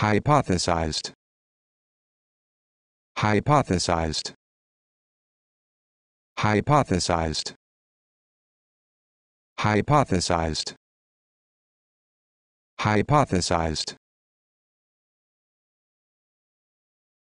hypothesized hypothesized hypothesized hypothesized hypothesized